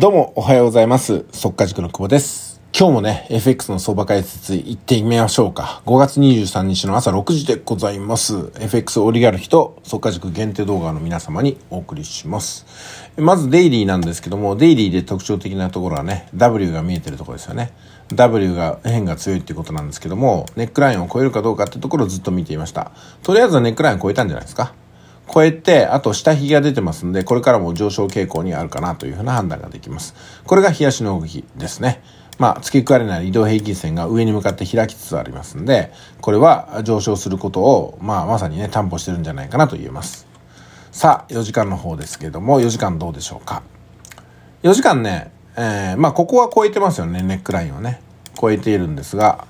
どうもおはようございます。速稼塾の久保です。今日もね、FX の相場解説行ってみましょうか。5月23日の朝6時でございます。FX オリガルヒと速稼塾限定動画の皆様にお送りします。まずデイリーなんですけども、デイリーで特徴的なところはね、W が見えてるところですよね。W が変が強いっていうことなんですけども、ネックラインを超えるかどうかってところをずっと見ていました。とりあえずはネックラインを超えたんじゃないですか。超えて、あと下髭が出てますので、これからも上昇傾向にあるかなというふうな判断ができます。これが冷やしの動きですね。まあ、付け加えない移動平均線が上に向かって開きつつありますんで、これは上昇することを、まあ、まさにね、担保してるんじゃないかなと言えます。さあ、4時間の方ですけれども、4時間どうでしょうか。4時間ね、えー、まあ、ここは超えてますよね、ネックラインはね。超えているんですが、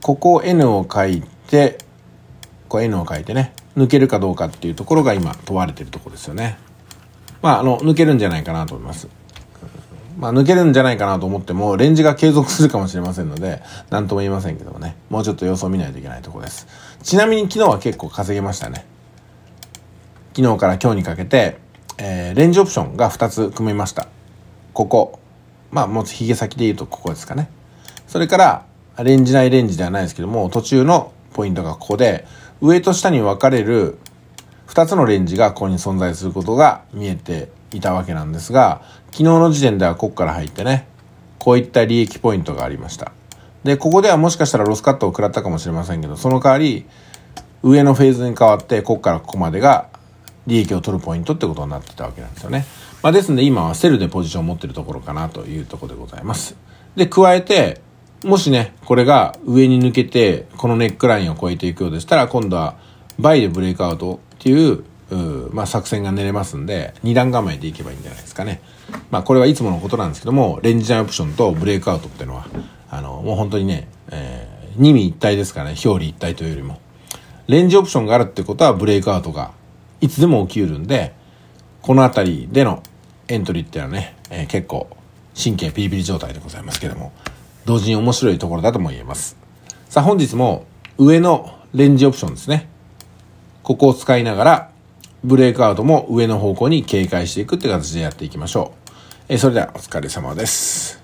ここ N を書いて、ここ N を書いてね、抜けるかどうかっていうところが今問われてるところですよね。まあ、あの、抜けるんじゃないかなと思います。まあ、抜けるんじゃないかなと思っても、レンジが継続するかもしれませんので、何とも言いませんけどもね、もうちょっと様子を見ないといけないところです。ちなみに昨日は結構稼げましたね。昨日から今日にかけて、えー、レンジオプションが2つ組めました。ここ。まあ、もうひげ先で言うとここですかね。それから、レンジ内レンジではないですけども、途中のポイントがここで、上と下に分かれる2つのレンジがここに存在することが見えていたわけなんですが、昨日の時点ではここから入ってね、こういった利益ポイントがありました。で、ここではもしかしたらロスカットを食らったかもしれませんけど、その代わり、上のフェーズに変わって、ここからここまでが利益を取るポイントってことになってたわけなんですよね。まあ、ですので今はセルでポジションを持ってるところかなというところでございます。で、加えて、もしね、これが上に抜けて、このネックラインを越えていくようでしたら、今度はバイでブレイクアウトっていう、うまあ、作戦が練れますんで、二段構えでいけばいいんじゃないですかね。まあ、これはいつものことなんですけども、レンジジャンオプションとブレイクアウトっていうのは、あの、もう本当にね、えー、二味一体ですからね、表裏一体というよりも。レンジオプションがあるってことは、ブレイクアウトがいつでも起きうるんで、この辺りでのエントリーっていうのはね、えー、結構神経ピリピリ状態でございますけども、同時に面白いところだとも言えます。さあ本日も上のレンジオプションですね。ここを使いながらブレイクアウトも上の方向に警戒していくって形でやっていきましょう。えそれではお疲れ様です。